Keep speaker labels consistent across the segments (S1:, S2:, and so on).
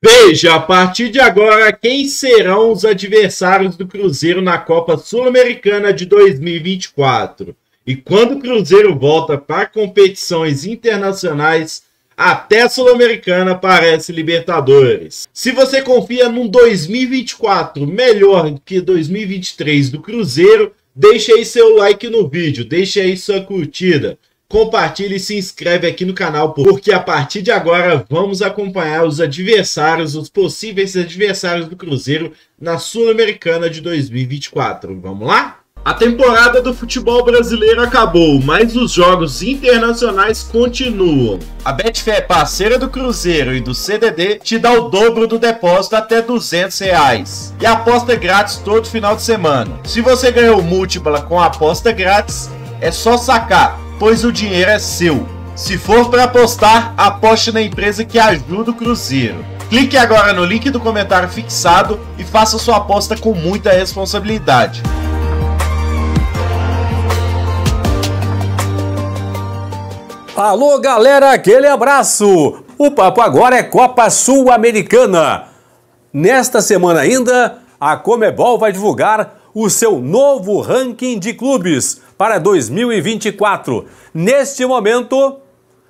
S1: Veja a partir de agora quem serão os adversários do Cruzeiro na Copa Sul-Americana de 2024. E quando o Cruzeiro volta para competições internacionais, até Sul-Americana parece Libertadores. Se você confia num 2024 melhor que 2023 do Cruzeiro, deixe aí seu like no vídeo, deixe aí sua curtida compartilha e se inscreve aqui no canal, porque a partir de agora vamos acompanhar os adversários, os possíveis adversários do Cruzeiro na Sul-Americana de 2024. Vamos lá? A temporada do futebol brasileiro acabou, mas os jogos internacionais continuam. A Betfair, parceira do Cruzeiro e do CDD, te dá o dobro do depósito até 200 reais. E aposta é grátis todo final de semana. Se você ganhou múltipla com a aposta grátis, é só sacar pois o dinheiro é seu. Se for para apostar, aposte na empresa que ajuda o Cruzeiro. Clique agora no link do comentário fixado e faça sua aposta com
S2: muita responsabilidade. Alô, galera, aquele abraço! O papo agora é Copa Sul-Americana. Nesta semana ainda, a Comebol vai divulgar o seu novo ranking de clubes para 2024. Neste momento,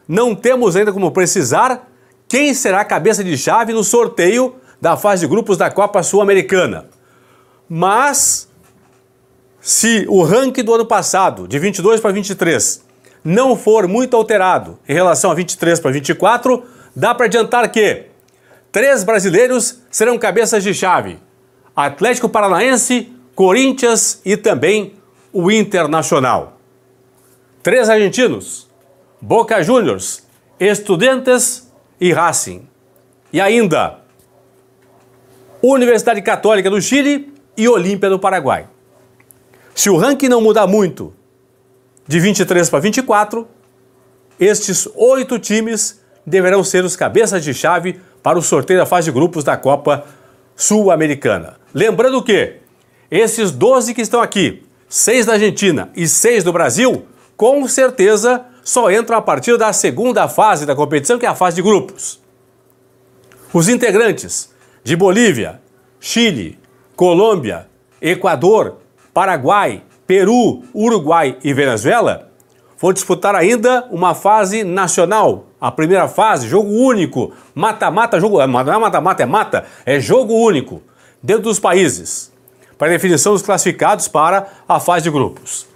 S2: não temos ainda como precisar quem será a cabeça de chave no sorteio da fase de grupos da Copa Sul-Americana. Mas, se o ranking do ano passado, de 22 para 23, não for muito alterado em relação a 23 para 24, dá para adiantar que três brasileiros serão cabeças de chave: Atlético Paranaense, Corinthians e também o Internacional. Três argentinos, Boca Juniors, Estudantes e Racing. E ainda, Universidade Católica do Chile e Olímpia do Paraguai. Se o ranking não mudar muito, de 23 para 24, estes oito times deverão ser os cabeças de chave para o sorteio da fase de grupos da Copa Sul-Americana. Lembrando que esses 12 que estão aqui, seis da Argentina e seis do Brasil, com certeza só entram a partir da segunda fase da competição, que é a fase de grupos. Os integrantes de Bolívia, Chile, Colômbia, Equador, Paraguai, Peru, Uruguai e Venezuela vão disputar ainda uma fase nacional. A primeira fase, jogo único, mata-mata, jogo, não é mata-mata, é mata, é jogo único dentro dos países para a definição dos classificados para a fase de grupos.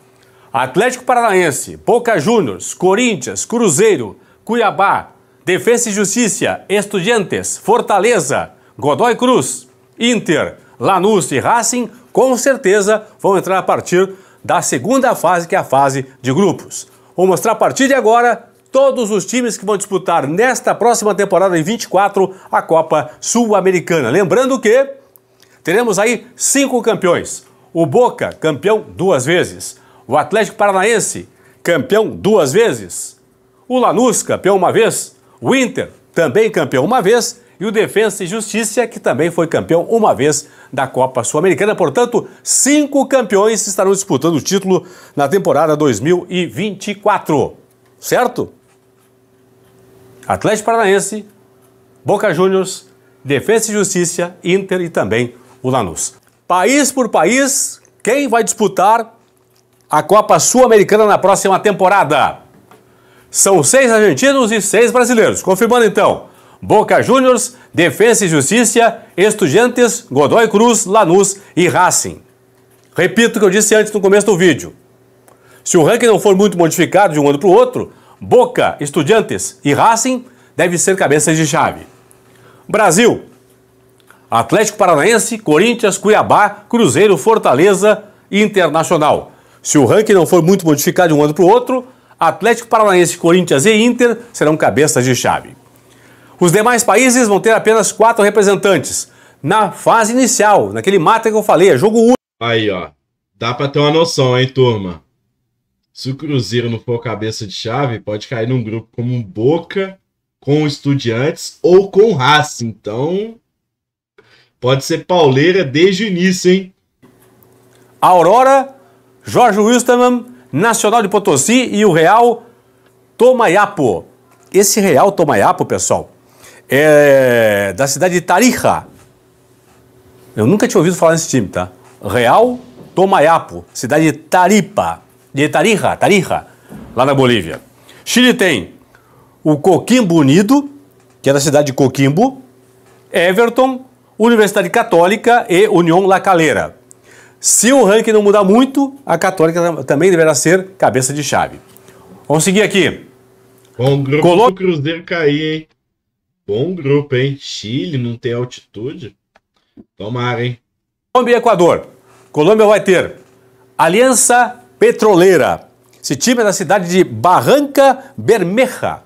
S2: Atlético Paranaense, Boca Juniors, Corinthians, Cruzeiro, Cuiabá, Defesa e Justiça, Estudiantes, Fortaleza, Godoy Cruz, Inter, Lanús e Racing com certeza vão entrar a partir da segunda fase, que é a fase de grupos. Vou mostrar a partir de agora todos os times que vão disputar nesta próxima temporada em 24 a Copa Sul-Americana. Lembrando que Teremos aí cinco campeões: o Boca, campeão duas vezes, o Atlético Paranaense, campeão duas vezes, o Lanús, campeão uma vez, o Inter, também campeão uma vez, e o Defensa e Justiça, que também foi campeão uma vez da Copa Sul-Americana. Portanto, cinco campeões estarão disputando o título na temporada 2024. Certo? Atlético Paranaense, Boca Juniors, Defensa e Justiça, Inter e também o Lanús. País por país, quem vai disputar a Copa Sul-Americana na próxima temporada? São seis argentinos e seis brasileiros. Confirmando então: Boca Juniors, Defesa e Justiça, Estudiantes, Godoy Cruz, Lanús e Racing. Repito o que eu disse antes no começo do vídeo. Se o ranking não for muito modificado de um ano para o outro, Boca, Estudiantes e Racing devem ser cabeças de chave. Brasil, Atlético Paranaense, Corinthians, Cuiabá, Cruzeiro, Fortaleza e Internacional. Se o ranking não for muito modificado de um ano para o outro, Atlético Paranaense, Corinthians e Inter serão cabeças de chave. Os demais países vão ter apenas quatro representantes. Na fase inicial, naquele mata que eu falei, é jogo único. Aí, ó. Dá para ter uma
S1: noção, hein, turma?
S2: Se o Cruzeiro
S1: não for cabeça de chave, pode cair num grupo como Boca, com Estudiantes
S2: ou com o Racing. Então, Pode ser pauleira desde o início, hein? Aurora, Jorge Wilstermann, Nacional de Potosí e o Real Tomayapo. Esse Real Tomayapo, pessoal, é da cidade de Tarija. Eu nunca tinha ouvido falar nesse time, tá? Real Tomayapo, cidade de Taripa, de Tarija, Tarija, lá na Bolívia. Chile tem o Coquimbo Unido, que é da cidade de Coquimbo, Everton, Universidade Católica e União La Calera. Se o ranking não mudar muito, a Católica também deverá ser cabeça de chave. Vamos seguir aqui. Bom grupo Colo... do
S1: Cruzeiro cair, hein? Bom
S2: grupo, hein? Chile não tem altitude? Tomara, hein? Colômbia e Equador. Colômbia vai ter Aliança Petroleira. Esse time é da cidade de Barranca Bermeja.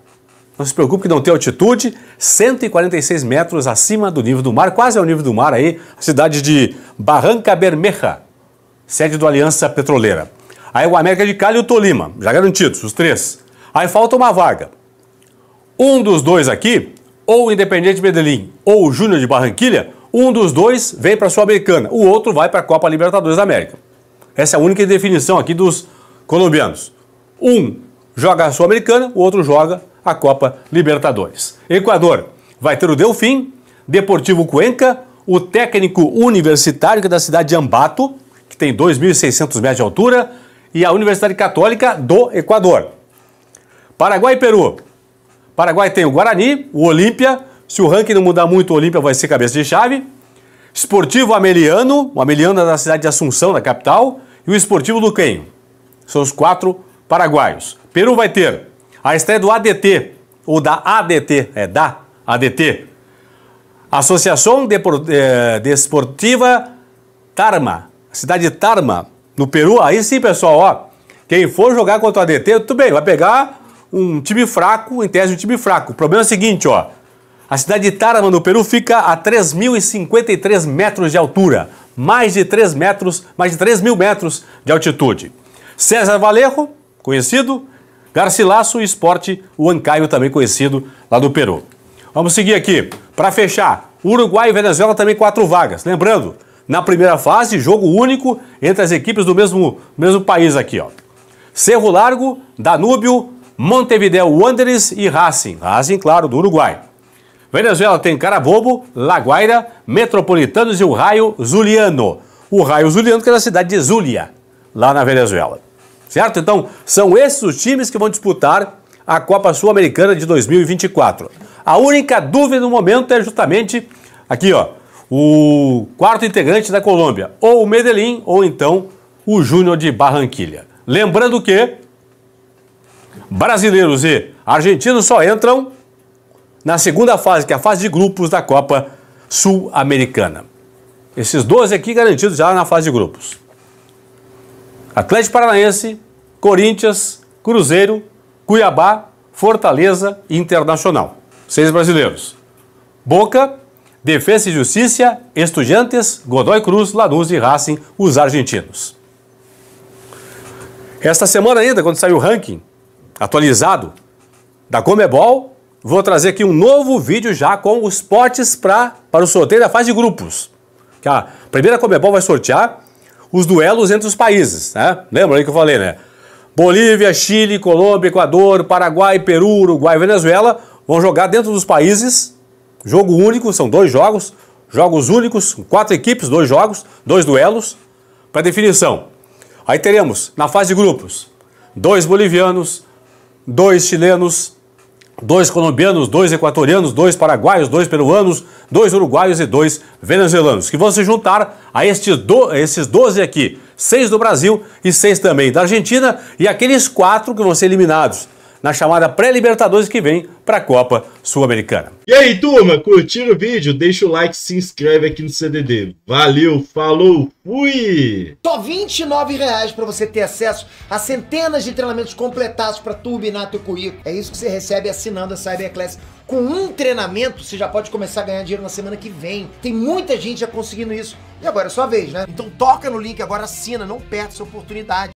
S2: Não se preocupe que não tem altitude, 146 metros acima do nível do mar, quase ao nível do mar aí, a cidade de Barranca Bermeja, sede do Aliança Petroleira. Aí o América de Cali e o Tolima, já garantidos, os três. Aí falta uma vaga. Um dos dois aqui, ou o Independente Medellín ou o Júnior de Barranquilha, um dos dois vem para a Sul-Americana, o outro vai para a Copa Libertadores da América. Essa é a única definição aqui dos colombianos. Um joga a Sul-Americana, o outro joga a Copa Libertadores. Equador vai ter o Delfim, Deportivo Cuenca, o técnico universitário que é da cidade de Ambato, que tem 2.600 metros de altura, e a Universidade Católica do Equador. Paraguai e Peru. Paraguai tem o Guarani, o Olímpia. Se o ranking não mudar muito, o Olímpia vai ser cabeça de chave. Esportivo Ameliano, o Ameliano é da cidade de Assunção, na capital, e o Esportivo Luquenho. São os quatro paraguaios. Peru vai ter a estreia do ADT, ou da ADT, é da ADT, Associação eh, Desportiva Tarma, cidade de Tarma, no Peru. Aí sim, pessoal, ó, quem for jogar contra o ADT, tudo bem, vai pegar um time fraco, em tese um time fraco. O problema é o seguinte, ó, a cidade de Tarma no Peru, fica a 3.053 metros de altura, mais de 3 metros, mais de 3 mil metros de altitude. César Valerro, conhecido, Garcilasso e Esporte, o Ancaio, também conhecido lá do Peru. Vamos seguir aqui. Para fechar, Uruguai e Venezuela também quatro vagas. Lembrando, na primeira fase, jogo único entre as equipes do mesmo, mesmo país aqui. Ó. Cerro Largo, Danúbio, Montevideo Wanderers e Racing. Racing, claro, do Uruguai. Venezuela tem Carabobo, Laguaira, Metropolitanos e o Raio Zuliano. O Raio Zuliano que é da cidade de Zulia, lá na Venezuela certo? Então, são esses os times que vão disputar a Copa Sul-Americana de 2024. A única dúvida no momento é justamente aqui, ó, o quarto integrante da Colômbia, ou o Medellín, ou então o Júnior de Barranquilha. Lembrando que brasileiros e argentinos só entram na segunda fase, que é a fase de grupos da Copa Sul-Americana. Esses 12 aqui garantidos já na fase de grupos. Atlético Paranaense, Corinthians, Cruzeiro, Cuiabá, Fortaleza e Internacional. Seis brasileiros. Boca, Defesa e Justiça, Estudiantes, Godoy Cruz, Lanús e Racing, os argentinos. Esta semana ainda, quando sair o ranking atualizado da Comebol, vou trazer aqui um novo vídeo já com os potes pra, para o sorteio da fase de grupos. Que a primeira Comebol vai sortear os duelos entre os países, né? Lembra aí que eu falei, né? Bolívia, Chile, Colômbia, Equador, Paraguai, Peru, Uruguai, Venezuela vão jogar dentro dos países. Jogo único, são dois jogos, jogos únicos, quatro equipes, dois jogos, dois duelos para definição. Aí teremos na fase de grupos dois bolivianos, dois chilenos, dois colombianos, dois equatorianos, dois paraguaios, dois peruanos, dois uruguaios e dois venezuelanos, que vão se juntar a estes, do, a esses 12 aqui, seis do Brasil e seis também da Argentina, e aqueles quatro que vão ser eliminados na chamada pré-Libertadores que vem para a Copa Sul-Americana. E aí, turma,
S1: Curtiu o vídeo? Deixa o like, se inscreve aqui no CDD. Valeu, falou,
S2: fui!
S1: Só 29 para você ter acesso a centenas de treinamentos completados para turbinar teu currículo. É isso que você recebe assinando a Cyberclass. Com um treinamento, você já pode começar a ganhar dinheiro na semana que vem. Tem muita gente já conseguindo isso. E agora é sua vez, né? Então toca no link agora, assina, não perde essa oportunidade.